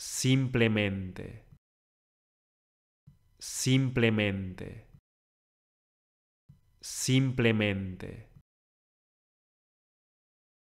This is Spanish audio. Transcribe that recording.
simplemente, simplemente, simplemente.